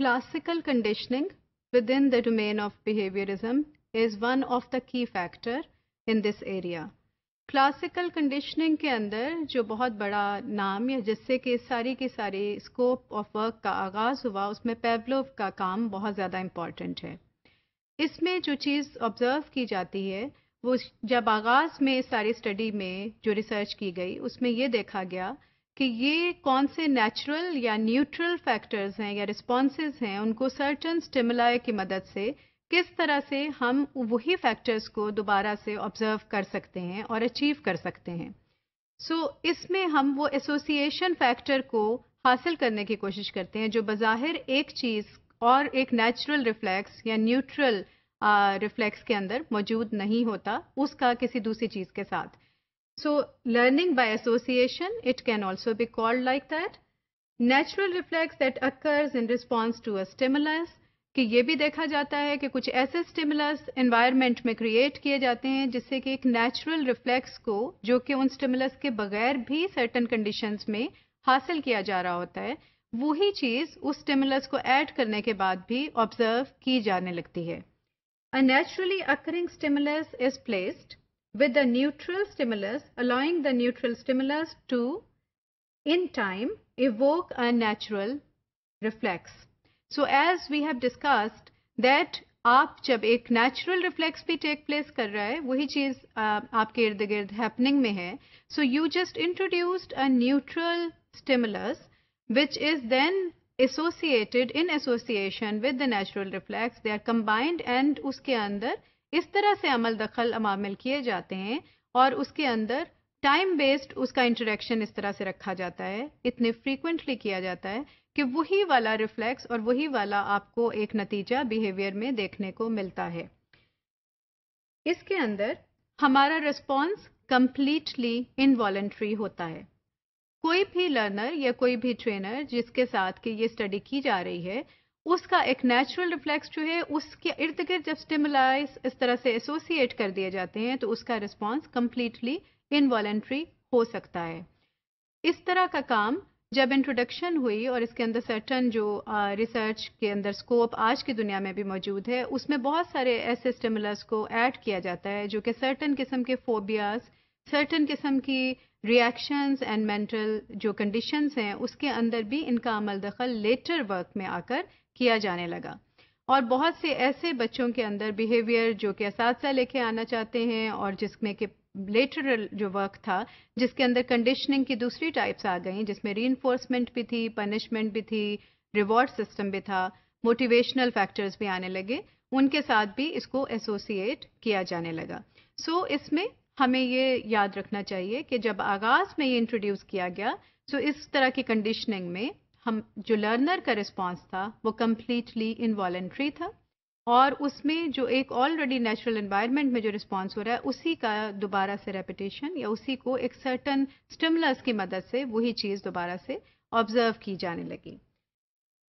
classical conditioning within the domain of behaviorism is one of the key factor in this area. Classical conditioning के अंदर जो बहुत बड़ा नाम या जिससे कि सारी के सारे स्कोप ऑफ वर्क का आगाज़ हुआ उसमें पेवलोव का काम बहुत ज़्यादा इम्पॉर्टेंट है इसमें जो चीज़ ऑब्ज़र्व की जाती है वो जब आगाज़ में सारी स्टडी में जो रिसर्च की गई उसमें ये देखा गया कि ये कौन से नेचुरल या न्यूट्रल फैक्टर्स हैं या रिस्पॉन्सेज हैं उनको सर्टन स्टिमुलाय की मदद से किस तरह से हम वही फैक्टर्स को दोबारा से ऑब्जर्व कर सकते हैं और अचीव कर सकते हैं सो so, इसमें हम वो एसोसिएशन फैक्टर को हासिल करने की कोशिश करते हैं जो बाहिर एक चीज़ और एक नेचुरल रिफ्लेक्स या न्यूट्रल रिफ्लेक्स के अंदर मौजूद नहीं होता उसका किसी दूसरी चीज़ के साथ So learning by association, it can also be called like that. Natural reflex that occurs in response to a stimulus. कि ये भी देखा जाता है कि कुछ ऐसे स्टिमुलस एनवायरनमेंट में क्रिएट किए जाते हैं जिससे कि एक नेचुरल रिफ्लेक्स को जो कि उन स्टिमुलस के बगैर भी सर्टन कंडीशंस में हासिल किया जा रहा होता है वही चीज़ उस स्टिमुलस को ऐड करने के बाद भी ऑब्जर्व की जाने लगती है a naturally occurring stimulus is placed with the neutral stimulus, allowing the neutral stimulus to, in time, evoke a natural reflex. So as we have discussed that aap jab ek natural reflex bhi take place kar raha hai, wohi cheez aapke irdagird happening mein So you just introduced a neutral stimulus which is then associated in association with the natural reflex. They are combined and uske andar इस तरह से अमल दखल अमामिल किए जाते हैं और उसके अंदर टाइम बेस्ड उसका इंटरेक्शन इस तरह से रखा जाता है इतने फ्रीक्वेंटली किया जाता है कि वही वाला रिफ्लेक्स और वही वाला आपको एक नतीजा बिहेवियर में देखने को मिलता है इसके अंदर हमारा रिस्पॉन्स कंप्लीटली इनवॉलेंट्री होता है कोई भी लर्नर या कोई भी ट्रेनर जिसके साथ कि ये स्टडी की जा रही है उसका एक नेचुरल रिफ्लेक्स जो है उसके इर्द गिर्द जब स्टिमुलाइज इस तरह से एसोसिएट कर दिए जाते हैं तो उसका रिस्पॉन्स कम्प्लीटली इनवॉलेंट्री हो सकता है इस तरह का काम जब इंट्रोडक्शन हुई और इसके अंदर सर्टन जो रिसर्च के अंदर स्कोप आज की दुनिया में भी मौजूद है उसमें बहुत सारे ऐसे स्टिमुलस को ऐड किया जाता है जो कि सर्टन किस्म के फोबियाज सर्टन किस्म की रिएक्शंस एंड मेंटल जो कंडीशंस हैं उसके अंदर भी इनका अमल दखल लेटर वर्क में आकर किया जाने लगा और बहुत से ऐसे बच्चों के अंदर बिहेवियर जो कि इस लेके आना चाहते हैं और जिसमें कि लेटर जो वर्क था जिसके अंदर कंडीशनिंग की दूसरी टाइप्स आ गई जिसमें री भी थी पनिशमेंट भी थी रिवॉर्ड सिस्टम भी था मोटिवेशनल फैक्टर्स भी आने लगे उनके साथ भी इसको एसोसिएट किया जाने लगा सो so, इसमें हमें ये याद रखना चाहिए कि जब आगाज़ में ये इंट्रोड्यूस किया गया सो तो so इस तरह की कंडीशनिंग में हम जो लर्नर का रिस्पॉन्स था वो कम्प्लीटली इन्वॉलेंट्री था और उसमें जो एक ऑलरेडी नेचुरल इन्वायरमेंट में जो रिस्पॉन्स हो रहा है उसी का दोबारा से रेपिटेशन या उसी को एक सर्टन स्टिमुलस की मदद से वही चीज़ दोबारा से ऑब्जर्व की जाने लगी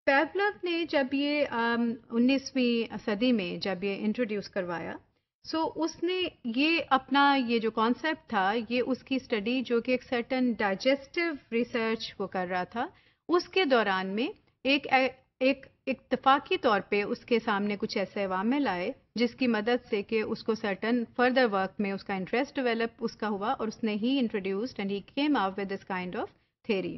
पैवलव ने जब ये उन्नीसवीं सदी में जब ये इंट्रोड्यूस करवाया सो so, उसने ये अपना ये जो कॉन्सेप्ट था ये उसकी स्टडी जो कि एक सर्टन डाइजेस्टिव रिसर्च वो कर रहा था उसके दौरान में एक एक इतफाकी तौर पे उसके सामने कुछ ऐसे अवामे आए जिसकी मदद से कि उसको सर्टन फर्दर वर्क में उसका इंटरेस्ट डेवलप उसका हुआ और उसने ही introduced and he came out with this kind of theory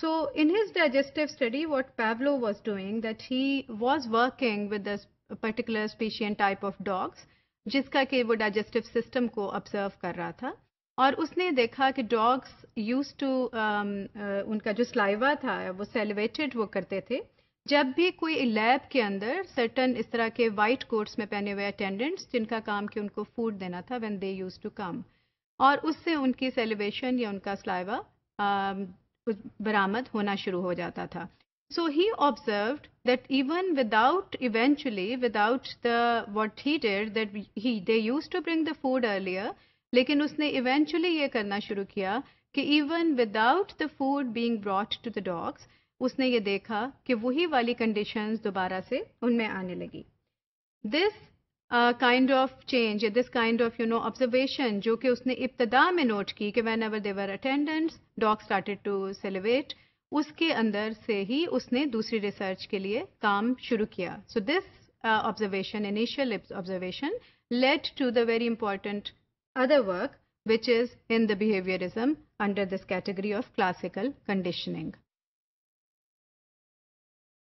so in his digestive study what Pavlov was doing that he was working with this particular species type of dogs जिसका कि वो digestive system को observe कर रहा था और उसने देखा कि डॉग्स यूज टू उनका जो स्लाइवा था वो सेलिवेटेड वो करते थे जब भी कोई लैब के अंदर सर्टन इस तरह के वाइट कोट्स में पहने हुए अटेंडेंट्स जिनका काम कि उनको फूड देना था when they used to come और उससे उनकी सेलिवेशन या उनका um, स्लाइवा बरामद होना शुरू हो जाता था so he observe that even without eventually without the what he did that he they used to bring the food earlier लेकिन उसने इवेंचुअली ये करना शुरू किया कि even without the food being brought to the dogs उसने ये देखा कि वही वाली कंडीशंस दोबारा से उनमें आने लगी this kind of change this kind of you know observation जो कि उसने इब्तदा में नोट की कि whenever their attendants dog started to salivate उसके अंदर से ही उसने दूसरी रिसर्च के लिए काम शुरू किया so this observation initial observation led to the very important other work which is in the behaviorism under this category of classical conditioning.